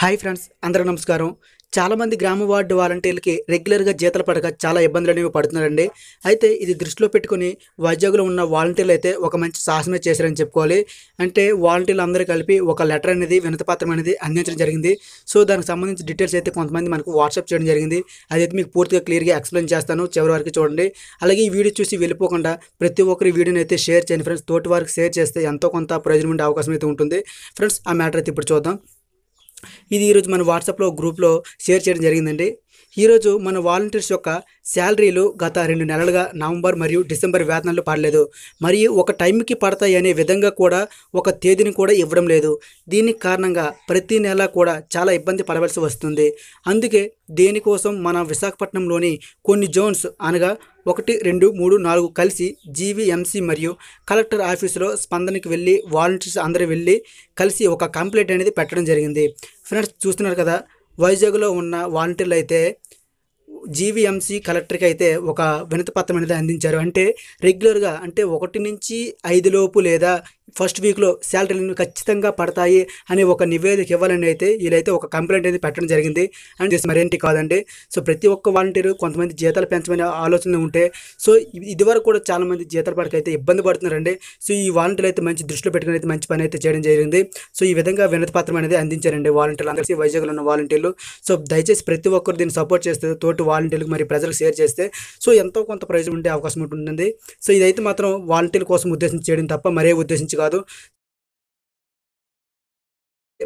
hi friends అందరూ నమస్కారం చాలామంది గ్రామ వార్డు వాలంటీర్లకి రెగ్యులర్గా జీతాలు పడక చాలా ఇబ్బందులు అనేవి పడుతున్నారండి అయితే ఇది దృష్టిలో పెట్టుకుని వైద్యులు ఉన్న వాలంటీర్లు అయితే ఒక మంచి సాహసమే చేశారని చెప్పుకోవాలి అంటే వాలంటీర్లు అందరూ కలిపి ఒక లెటర్ అనేది వినతపత్రం అనేది అందించడం జరిగింది సో దానికి సంబంధించి డీటెయిల్స్ అయితే కొంతమంది మనకు వాట్సాప్ చేయడం జరిగింది అదైతే మీకు పూర్తిగా క్లియర్గా ఎక్స్ప్లెయిన్ చేస్తాను చివరి వరకు చూడండి అలాగే ఈ వీడియో చూసి వెళ్ళిపోకుండా ప్రతి ఒక్కరి వీడియోని అయితే షేర్ చేయండి ఫ్రెండ్స్ తోటి వారికి షేర్ చేస్తే ఎంతో కొంత ప్రయోజనం ఉండే అవకాశం అయితే ఉంటుంది ఫ్రెండ్స్ ఆ మ్యాటర్ అయితే ఇప్పుడు చూద్దాం ఇది ఈరోజు మన వాట్సాప్లో గ్రూప్లో షేర్ చేయడం జరిగిందండి ఈరోజు మన వాలంటీర్స్ యొక్క శాలరీలు గత రెండు నెలలుగా నవంబర్ మరియు డిసెంబర్ వేతనాలు పడలేదు మరియు ఒక టైంకి పడతాయి అనే విధంగా కూడా ఒక తేదీని కూడా ఇవ్వడం లేదు దీనికి కారణంగా ప్రతి నెల కూడా చాలా ఇబ్బంది పడవలసి వస్తుంది అందుకే దేనికోసం మన విశాఖపట్నంలోని కొన్ని జోన్స్ అనగా ఒకటి రెండు మూడు నాలుగు కలిసి జీవీఎంసీ మరియు కలెక్టర్ ఆఫీసులో స్పందనకి వెళ్ళి వాలంటీర్స్ అందరూ వెళ్ళి కలిసి ఒక కంప్లైంట్ అనేది పెట్టడం జరిగింది ఫ్రెండ్స్ చూస్తున్నారు కదా వైజాగ్లో ఉన్న వాలంటీర్లు అయితే జీవీఎంసీ కలెక్టర్కి అయితే ఒక వినతిపత్రం అనేది అందించారు అంటే రెగ్యులర్గా అంటే ఒకటి నుంచి ఐదు లోపు లేదా ఫస్ట్ వీక్లో శాలరీలు ఖచ్చితంగా పడతాయి అని ఒక నివేదిక ఇవ్వాలని అయితే వీళ్ళైతే ఒక కంప్లైంట్ అనేది పెట్టడం జరిగింది అండ్ చేసి మరేంటి కాదండి సో ప్రతి ఒక్క వాలంటీరు కొంతమంది జీతాలు పెంచమనే ఆలోచనలు ఉంటే సో ఇదివరకు కూడా చాలామంది జీతాల అయితే ఇబ్బంది పడుతున్నారండి సో ఈ వాలంటీర్లు అయితే మంచి దృష్టిలో పెట్టుకుని అయితే మంచి పని అయితే చేయడం జరిగింది సో ఈ విధంగా వినతి పత్రం అనేది అందించారండి వాలంటీర్లు అందరికీ వైజాగ్లో ఉన్న వాలంటీర్లు సో దయచేసి ప్రతి ఒక్కరు దీన్ని సపోర్ట్ చేస్తే తోటి వాలంటీర్లకు మరి ప్రజలకు షేర్ చేస్తే సో ఎంతో కొంత ప్రయోజనం ఉండే అవకాశం ఉంటుంది సో ఇదైతే మాత్రం వాలంటీర్ల కోసం ఉద్దేశించి చేయడం తప్ప మరే ఉద్దేశించి चुका दो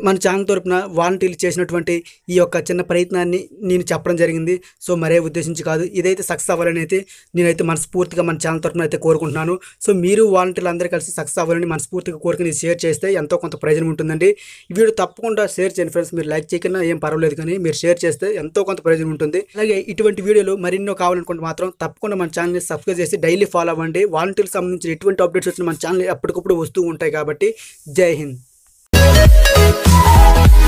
మన ఛానల్ తరపున వాలంటీర్లు చేసినటువంటి ఈ యొక్క చిన్న ప్రయత్నాన్ని నేను చెప్పడం జరిగింది సో మరే ఉద్దేశించి కాదు ఇదైతే సక్సెస్ అవ్వాలని అయితే నేనైతే మనస్ఫూర్తిగా మన ఛానల్ తరపున అయితే కోరుకుంటున్నాను సో మీరు వాలంటీర్లు అందరూ కలిసి సక్సెస్ అవ్వాలని మనస్ఫూర్తిగా కోరికని షేర్ చేస్తే ఎంతో కొంత ప్రయోజనం ఉంటుందండి వీడియో తప్పకుండా షేర్ చేయండి ఫ్రెండ్స్ మీరు లైక్ చేయకుండా ఏం పర్వాలేదు కానీ మీరు షేర్ చేస్తే ఎంతో కొంత ప్రయోజనం ఉంటుంది అలాగే ఇటువంటి వీడియోలు మరిన్నో కావాలనుకుంటే మాత్రం తప్పకుండా మన ఛానల్ని సబ్స్క్రైబ్ చేసి డైలీ ఫాలో అవ్వండి వాలంటీర్కి సంబంధించిన ఎటువంటి అప్డేట్స్ వచ్చినా మన ఛానల్ ఎప్పటికప్పుడు వస్తూ ఉంటాయి కాబట్టి జై హింద్